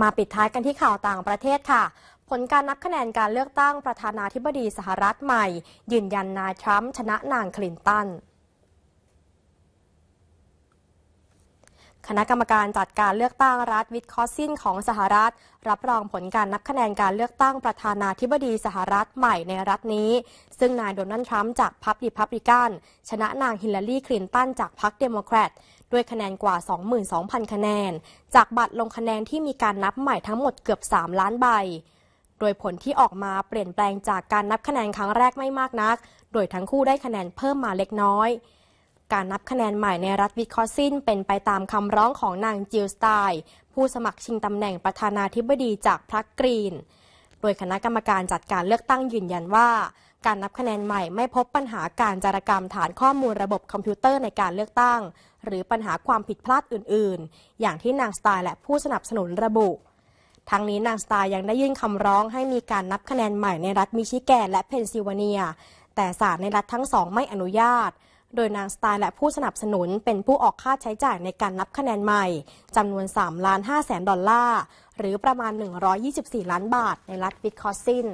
มาปิดท้ายกันที่ข่าวต่างประเทศค่ะ ผลการนับคะแนนการเลือกตั้งประธานาธิบดีสหรัฐใหม่ ยืนยันนายทรัมป์ชนะนางคลินตันคณะกรรมการจัดการเลือกตั้งรัฐวิดคอสซินของสหรัฐ รับรองผลการนับคะแนนการเลือกตั้งประธานาธิบดีสหรัฐใหม่ในรัฐนี้ ซึ่งนายโดนัลด์ทรัมป์จากพรรคดิพับลิกัน ชนะนางฮิลลารีคลินตันจากพรรคเดโมแครตด้วยคะแนนกว่า 22,000 คะแนน จากบัตรลงคะแนนที่มีการนับใหม่ทั้งหมดเกือบ 3 ล้านใบ โดยผลที่ออกมาเปลี่ยนแปลงจากการนับคะแนนครั้งแรกไม่มากนัก โดยทั้งคู่ได้คะแนนเพิ่มมาเล็กน้อยการนับคะแนนใหม่ในรัฐวิคอซินเป็น ไปตาม คำ ร้องของนางจิลสไตน์ผู้สมัครชิง ตำแหน่งประธานาธิบดีจากพรรคกรีน โดยคณะกรรมการจัดการเลือกตั้งยืนยันว่า การนับคะแนนใหม่ไม่พบปัญหาการจารกรรมฐานข้อมูลระบบคอมพิวเตอร์ในการเลือกตั้ง หรือปัญหาความผิดพลาดอื่น ๆ อย่างที่นางสไตน์และผู้สนับสนุนระบุ ทั้งนี้นางสไตน์ยังได้ยื่นคำร้องให้มีการนับคะแนนใหม่ในรัฐมิชิแกนและเพนซิลเวเนีย แต่ศาลในรัฐทั้งสอง ไม่อนุญาตโดยนางสไตล์และผู้สนับสนุนเป็นผู้ออกค่าใช้จ่ายในการนับคะแนนใหม่ จำนวน3ล้าน5แสนดอลลาร์ หรือประมาณ 124 ล้านบาทในรัฐวิสคอสซิน